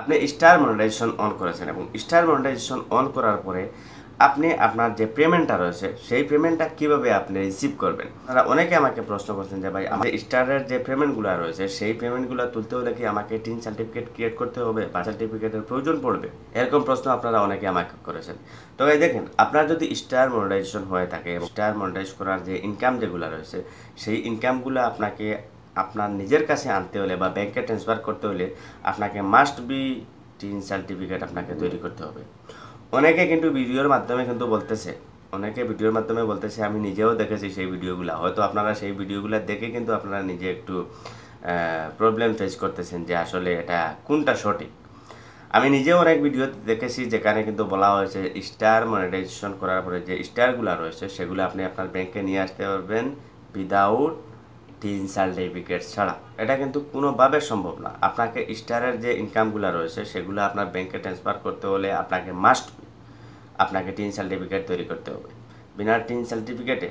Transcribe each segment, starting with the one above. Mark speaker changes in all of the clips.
Speaker 1: আপনি star monetization on করেছেন এবং স্টার মনিটাইজেশন অন করার পরে আপনি আপনার যে পেমেন্টটা রয়েছে সেই পেমেন্টটা কিভাবে আপনি রিসিভ করবেন তারা অনেকে আমাকে প্রশ্ন করছেন যে ভাই আমাদের স্টারের যে পেমেন্টগুলো রয়েছে সেই পেমেন্টগুলো তুলতে হলে কি আমাকে টিন সার্টিফিকেট ক্রিয়েট করতে হবে বা সার্টিফিকেটের প্রয়োজন পড়বে এরকম প্রশ্ন আপনারা অনেকে আমাকে করেছেন তো এই দেখেন আপনার যদি স্টার মনিটাইজেশন হয়ে থাকে স্টার মনিটাইজ করার যে ইনকাম যেগুলো রয়েছে সেই ইনকামগুলো আপনাকে আপনার নিজের কাছে আনতে হলে বা ব্যাংকে ট্রান্সফার করতে হলে আপনাকে মাস্ট বি টিন সার্টিফিকেট আপনাকে তৈরি করতে হবে অনেকে কিন্তু ভিডিওর মাধ্যমে কিন্তু বলতেছে অনেকে ভিডিওর মাধ্যমে বলতেছে আমি নিজেও দেখেছি সেই ভিডিওগুলো হয়তো আপনারা সেই ভিডিওগুলো দেখে কিন্তু আপনারা নিজে একটু প্রবলেম ফেস করতেছেন যে আসলে এটা কোনটা সঠিক আমি নিজেও অনেক ভিডিও দেখেছি যেখানে কিন্তু বলা হয়েছে স্টার মনিটাইজেশন করার পরে যে স্টারগুলো রয়েছে সেগুলো আপনি আপনার ব্যাংকে নিয়ে আসতে পারবেন উইদাউট তিন চার ডেবিকেট ছাড়া এটা কিন্তু কোনোভাবে সম্ভব না আপনাকে স্টারের যে ইনকামগুলো রয়েছে সেগুলো আপনার ব্যাংকে ট্রান্সফার করতে হলে আপনাকে মাস্ট আপনাকে টিন সার্টিফিকেট তৈরি করতে হবে বিনা টিন সার্টিফিকেটে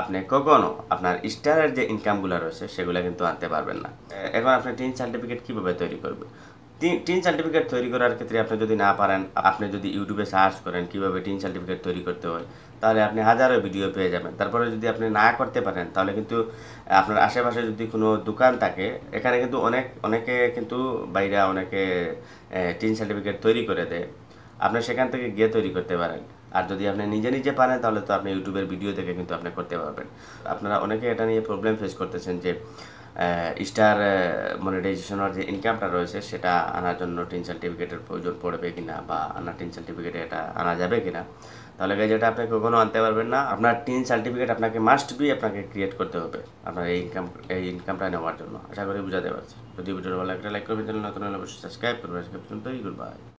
Speaker 1: আপনি কখনও আপনার স্টারের যে ইনকামগুলো রয়েছে সেগুলো কিন্তু আনতে পারবেন না এখন আপনি টিন সার্টিফিকেট কীভাবে তৈরি করবে টিন সার্টিফিকেট তৈরি করার ক্ষেত্রে আপনি যদি না পারেন আপনি যদি ইউটিউবে সার্চ করেন কিভাবে টিন সার্টিফিকেট তৈরি করতে হয় তাহলে আপনি হাজারো ভিডিও পেয়ে যাবেন তারপরে যদি আপনি না করতে পারেন তাহলে কিন্তু আপনার আশেপাশে যদি কোনো দোকান থাকে এখানে কিন্তু অনেক অনেকে কিন্তু বাইরে অনেকে টিন সার্টিফিকেট তৈরি করে দেয় আপনি সেখান থেকে গিয়ে তৈরি করতে পারেন আর যদি আপনি নিজে নিজে পারেন তাহলে তো আপনি ইউটিউবের ভিডিও থেকে কিন্তু আপনি করতে পারবেন আপনারা অনেকে এটা নিয়ে প্রবলেম ফেস করতেছেন যে স্টার মনিটাইজেশনের যে ইনকামটা রয়েছে সেটা আনার জন্য টিন সার্টিফিকেটের প্রয়োজন পড়বে কি না বা আনা টিন সার্টিফিকেটে এটা আনা যাবে কি না তাহলে গিয়ে যেটা আপনি কখনো আনতে পারবেন না আপনার টিন সার্টিফিকেট আপনাকে মাস্ট বি আপনাকে ক্রিয়েট করতে হবে আপনার এই ইনকাম এই ইনকামটা নেওয়ার জন্য আশা করি বুঝাতে পারছি যদি ভিডিওর ভালো একটা লাইক করবেন তাহলে নতুন হলে অবশ্যই সাবস্ক্রাইব করবেন গুড বাই